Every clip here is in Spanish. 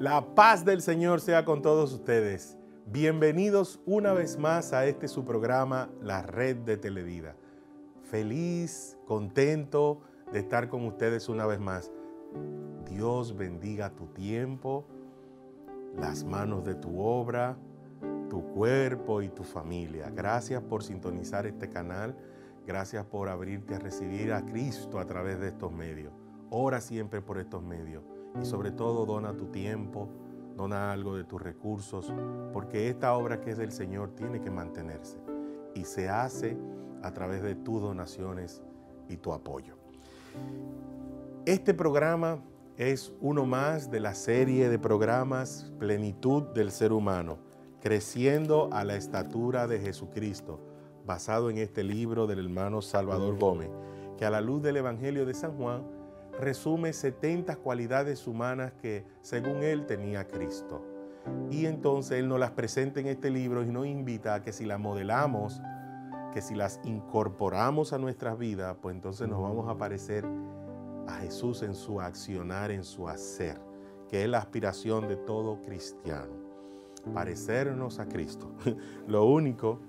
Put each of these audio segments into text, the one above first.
La paz del Señor sea con todos ustedes. Bienvenidos una vez más a este su programa, La Red de Televida. Feliz, contento de estar con ustedes una vez más. Dios bendiga tu tiempo, las manos de tu obra, tu cuerpo y tu familia. Gracias por sintonizar este canal. Gracias por abrirte a recibir a Cristo a través de estos medios. Ora siempre por estos medios y sobre todo dona tu tiempo, dona algo de tus recursos, porque esta obra que es del Señor tiene que mantenerse y se hace a través de tus donaciones y tu apoyo. Este programa es uno más de la serie de programas Plenitud del Ser Humano, creciendo a la estatura de Jesucristo, basado en este libro del hermano Salvador Gómez, que a la luz del Evangelio de San Juan, resume 70 cualidades humanas que según él tenía Cristo. Y entonces él nos las presenta en este libro y nos invita a que si las modelamos, que si las incorporamos a nuestras vidas, pues entonces nos vamos a parecer a Jesús en su accionar, en su hacer, que es la aspiración de todo cristiano, parecernos a Cristo. Lo único,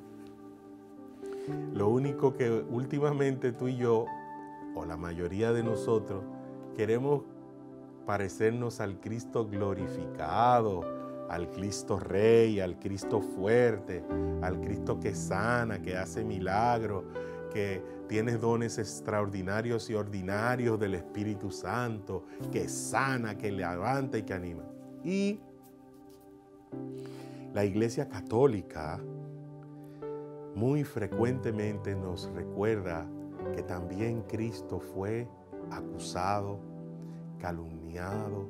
lo único que últimamente tú y yo, o la mayoría de nosotros, Queremos parecernos al Cristo glorificado, al Cristo Rey, al Cristo fuerte, al Cristo que sana, que hace milagros, que tiene dones extraordinarios y ordinarios del Espíritu Santo, que sana, que levanta y que anima. Y la Iglesia Católica muy frecuentemente nos recuerda que también Cristo fue acusado, calumniado,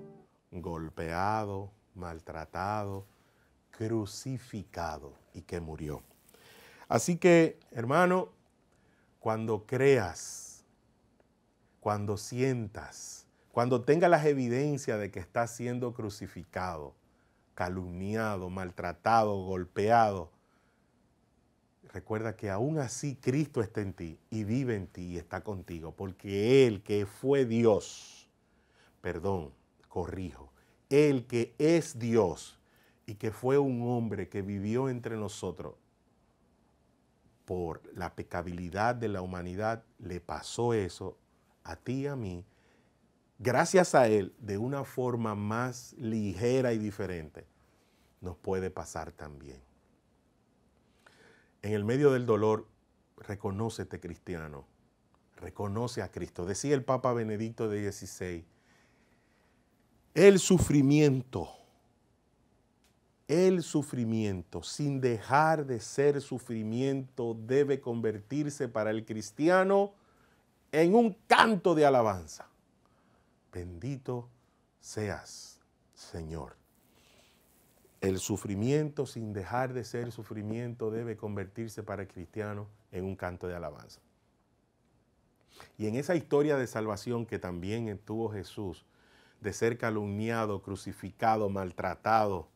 golpeado, maltratado, crucificado y que murió. Así que, hermano, cuando creas, cuando sientas, cuando tengas las evidencias de que estás siendo crucificado, calumniado, maltratado, golpeado, recuerda que aún así Cristo está en ti y vive en ti y está contigo, porque Él que fue Dios, perdón, corrijo, Él que es Dios y que fue un hombre que vivió entre nosotros por la pecabilidad de la humanidad, le pasó eso a ti y a mí, gracias a Él, de una forma más ligera y diferente, nos puede pasar también en el medio del dolor, reconócete cristiano, reconoce a Cristo. Decía el Papa Benedicto de XVI, el sufrimiento, el sufrimiento, sin dejar de ser sufrimiento, debe convertirse para el cristiano en un canto de alabanza. Bendito seas, Señor. El sufrimiento, sin dejar de ser sufrimiento, debe convertirse para el cristiano en un canto de alabanza. Y en esa historia de salvación que también tuvo Jesús, de ser calumniado, crucificado, maltratado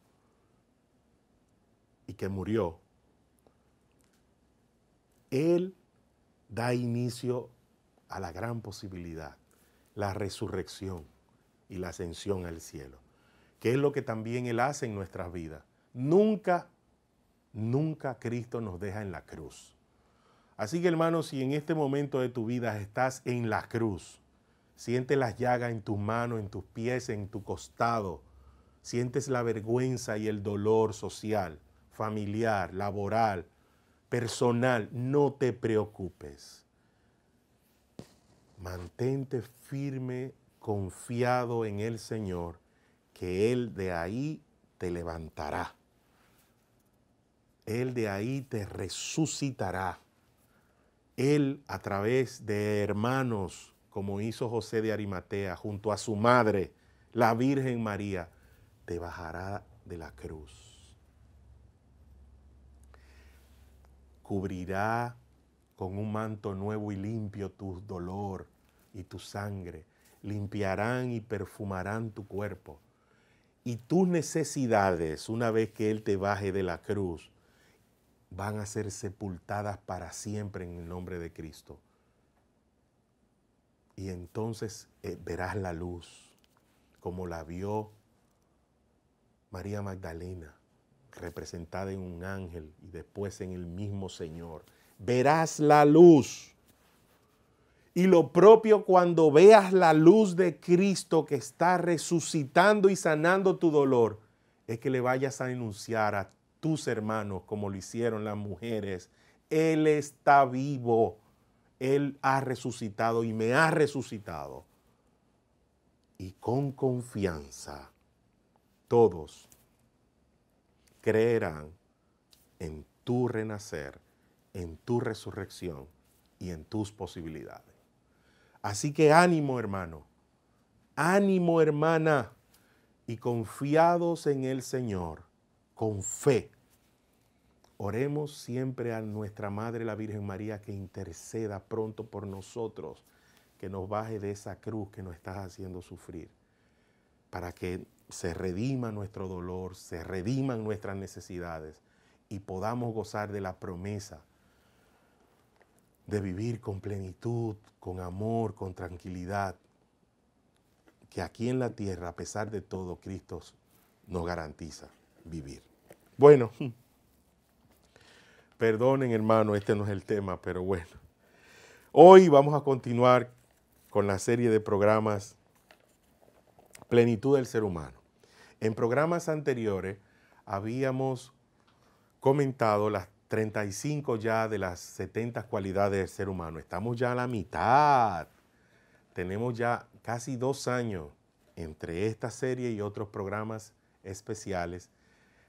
y que murió, Él da inicio a la gran posibilidad, la resurrección y la ascensión al cielo que es lo que también Él hace en nuestras vidas. Nunca, nunca Cristo nos deja en la cruz. Así que hermano, si en este momento de tu vida estás en la cruz, sientes las llagas en tus manos, en tus pies, en tu costado, sientes la vergüenza y el dolor social, familiar, laboral, personal, no te preocupes. Mantente firme, confiado en el Señor que Él de ahí te levantará. Él de ahí te resucitará. Él a través de hermanos, como hizo José de Arimatea, junto a su madre, la Virgen María, te bajará de la cruz. Cubrirá con un manto nuevo y limpio tu dolor y tu sangre. Limpiarán y perfumarán tu cuerpo y tus necesidades, una vez que Él te baje de la cruz, van a ser sepultadas para siempre en el nombre de Cristo. Y entonces eh, verás la luz como la vio María Magdalena, representada en un ángel y después en el mismo Señor. Verás la luz y lo propio cuando veas la luz de Cristo que está resucitando y sanando tu dolor, es que le vayas a enunciar a tus hermanos, como lo hicieron las mujeres, Él está vivo, Él ha resucitado y me ha resucitado. Y con confianza, todos creerán en tu renacer, en tu resurrección y en tus posibilidades. Así que ánimo hermano, ánimo hermana, y confiados en el Señor, con fe. Oremos siempre a nuestra Madre la Virgen María que interceda pronto por nosotros, que nos baje de esa cruz que nos estás haciendo sufrir, para que se redima nuestro dolor, se rediman nuestras necesidades y podamos gozar de la promesa de vivir con plenitud, con amor, con tranquilidad, que aquí en la tierra, a pesar de todo, Cristo nos garantiza vivir. Bueno, hmm. perdonen hermano, este no es el tema, pero bueno. Hoy vamos a continuar con la serie de programas Plenitud del Ser Humano. En programas anteriores habíamos comentado las 35 ya de las 70 cualidades del ser humano. Estamos ya a la mitad. Tenemos ya casi dos años entre esta serie y otros programas especiales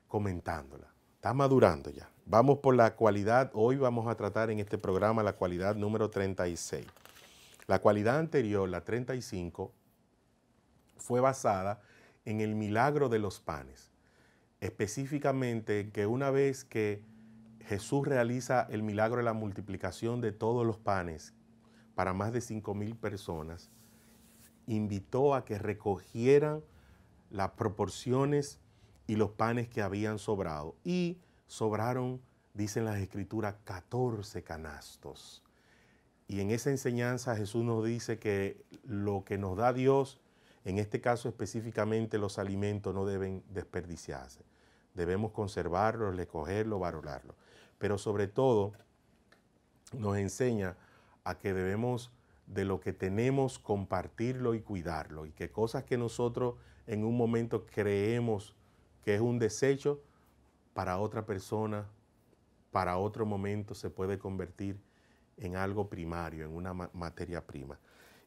comentándola. Está madurando ya. Vamos por la cualidad. Hoy vamos a tratar en este programa la cualidad número 36. La cualidad anterior, la 35, fue basada en el milagro de los panes. Específicamente que una vez que Jesús realiza el milagro de la multiplicación de todos los panes para más de 5,000 mil personas. Invitó a que recogieran las proporciones y los panes que habían sobrado. Y sobraron, dicen las escrituras, 14 canastos. Y en esa enseñanza Jesús nos dice que lo que nos da Dios, en este caso específicamente los alimentos, no deben desperdiciarse. Debemos conservarlos, recogerlos, valorarlos pero sobre todo nos enseña a que debemos de lo que tenemos compartirlo y cuidarlo y que cosas que nosotros en un momento creemos que es un desecho para otra persona, para otro momento se puede convertir en algo primario, en una materia prima.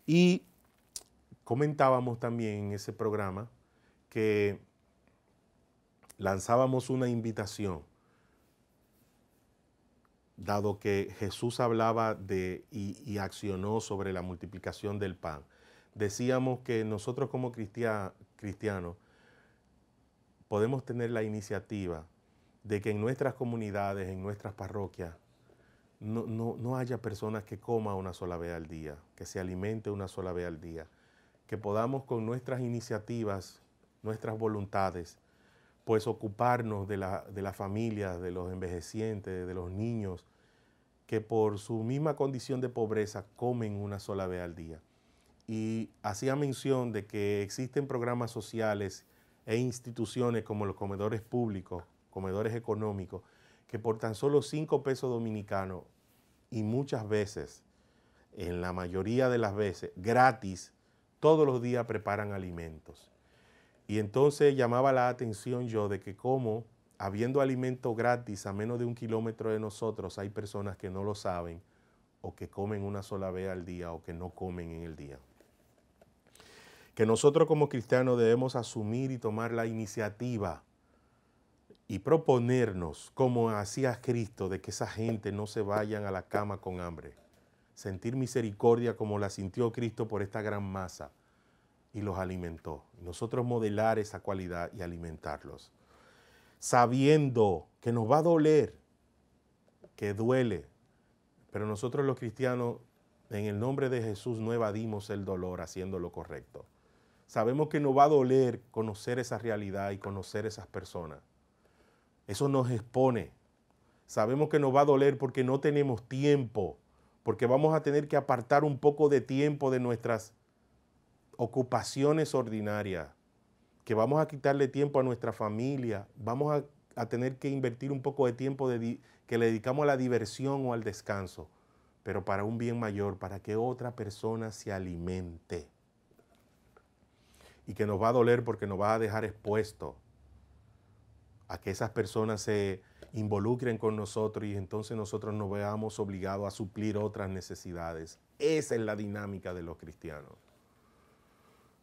Y comentábamos también en ese programa que lanzábamos una invitación dado que Jesús hablaba de y, accionó sobre la multiplicación del pan. Decíamos que nosotros como cristianos podemos tener la iniciativa de que en nuestras comunidades, en nuestras parroquias, no, haya personas que coma una sola vez al día, que se alimente una sola vez al día, que podamos con nuestras iniciativas, nuestras voluntades, pues ocuparnos de la, de familia, de los envejecientes, de los niños, que por su misma condición de pobreza comen una sola vez al día. Y hacía mención de que existen programas sociales e instituciones como los comedores públicos, comedores económicos, que por tan solo cinco pesos dominicanos y muchas veces, en la mayoría de las veces, gratis, todos los días preparan alimentos. Y entonces llamaba la atención yo de que como, habiendo alimento gratis a menos de un kilómetro de nosotros, hay personas que no lo saben o que comen una sola vez al día o que no comen en el día. Que nosotros como cristianos debemos asumir y tomar la iniciativa y proponernos, como hacía Cristo, de que esa gente no se vayan a la cama con hambre. Sentir misericordia como la sintió Cristo por esta gran masa y los alimentó. Nosotros modelar esa cualidad y alimentarlos. Sabiendo que nos va a doler, que duele, pero nosotros los cristianos en el nombre de Jesús no evadimos el dolor haciendo lo correcto. Sabemos que nos va a doler conocer esa realidad y conocer esas personas. Eso nos expone. Sabemos que nos va a doler porque no tenemos tiempo, porque vamos a tener que apartar un poco de tiempo de nuestras ocupaciones ordinarias, que vamos a quitarle tiempo a nuestra familia, vamos a, tener que invertir un poco de tiempo que le dedicamos a la diversión o al descanso, pero para un bien mayor, para que otra persona se alimente. Y que nos va a doler porque nos va a dejar expuesto a que esas personas se involucren con nosotros y entonces nosotros nos veamos obligados a suplir otras necesidades. Esa es la dinámica de los cristianos.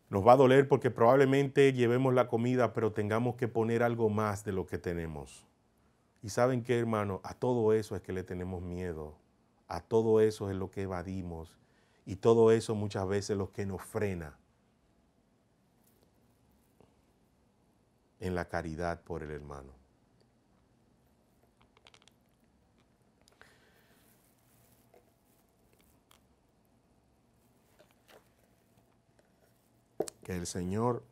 Nos va a doler porque probablemente llevemos la comida, pero tengamos que poner algo más de lo que tenemos. Y saben qué, hermano, a todo eso es que le tenemos miedo. A todo eso es lo que evadimos. Y todo eso muchas veces es lo que nos frena en la caridad por el hermano. Que el Señor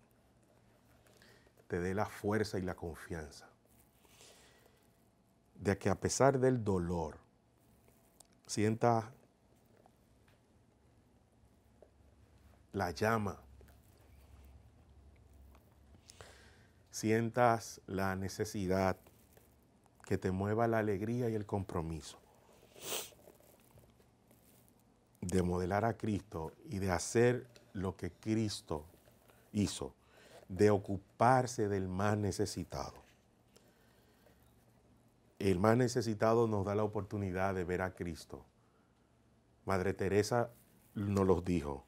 te dé la fuerza y la confianza de que a pesar del dolor sientas la llama, sientas la necesidad que te mueva la alegría y el compromiso de modelar a Cristo y de hacer lo que Cristo hizo de ocuparse del más necesitado. El más necesitado nos da la oportunidad de ver a Cristo. Madre Teresa nos los dijo,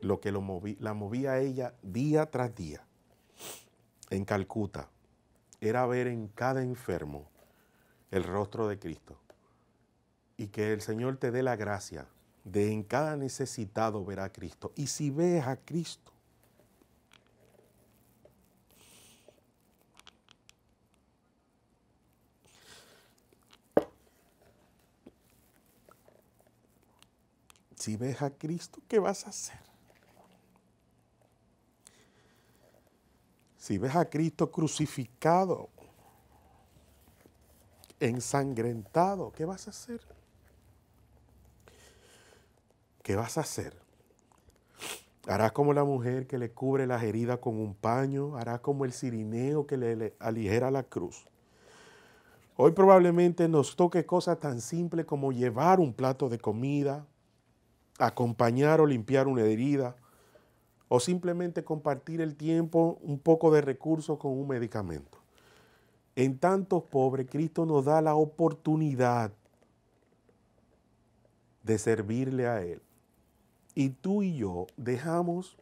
lo que la movía a ella día tras día en Calcuta era ver en cada enfermo el rostro de Cristo y que el Señor te dé la gracia de en cada necesitado ver a Cristo. Y si ves a Cristo, Si ves a Cristo, ¿qué vas a hacer? Si ves a Cristo crucificado, ensangrentado, ¿qué vas a hacer? ¿Qué vas a hacer? Harás como la mujer que le cubre las heridas con un paño, harás como el sirineo que le, aligera la cruz. Hoy probablemente nos toque cosas tan simples como llevar un plato de comida, acompañar o limpiar una herida, o simplemente compartir el tiempo, un poco de recursos con un medicamento. En tantos pobres, Cristo nos da la oportunidad de servirle a Él. Y tú y yo dejamos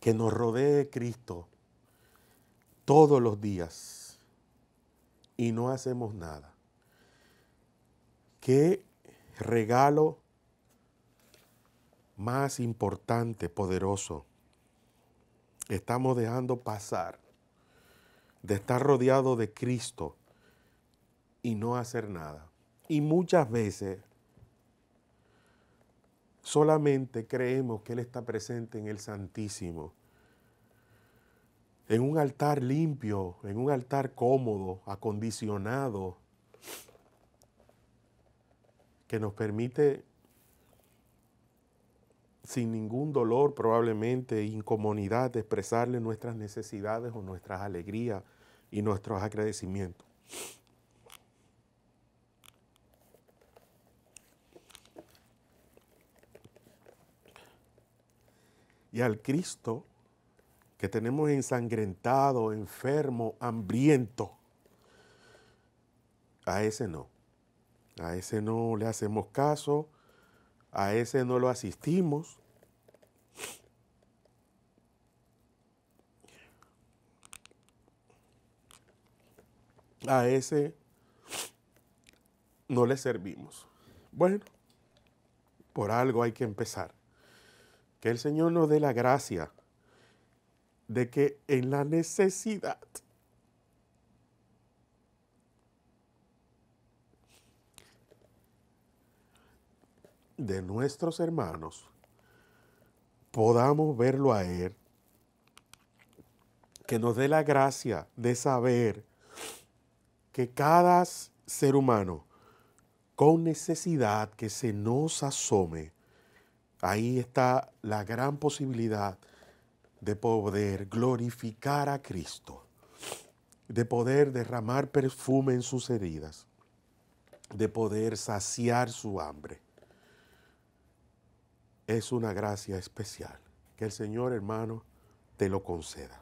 que nos rodee Cristo todos los días y no hacemos nada. Qué regalo más importante, poderoso. Estamos dejando pasar de estar rodeado de Cristo y no hacer nada. Y muchas veces solamente creemos que Él está presente en el Santísimo, en un altar limpio, en un altar cómodo, acondicionado, que nos permite sin ningún dolor, probablemente incomodidad, expresarle nuestras necesidades o nuestras alegrías y nuestros agradecimientos. Y al Cristo que tenemos ensangrentado, enfermo, hambriento, a ese no. A ese no le hacemos caso, a ese no lo asistimos. A ese no le servimos. Bueno, por algo hay que empezar. Que el Señor nos dé la gracia de que en la necesidad de nuestros hermanos, podamos verlo a Él, que nos dé la gracia de saber que cada ser humano con necesidad que se nos asome, ahí está la gran posibilidad de poder glorificar a Cristo, de poder derramar perfume en sus heridas, de poder saciar su hambre es una gracia especial. Que el Señor, hermano, te lo conceda.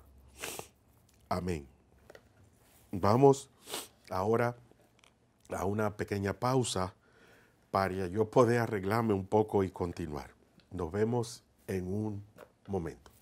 Amén. Vamos ahora a una pequeña pausa para yo poder arreglarme un poco y continuar. Nos vemos en un momento.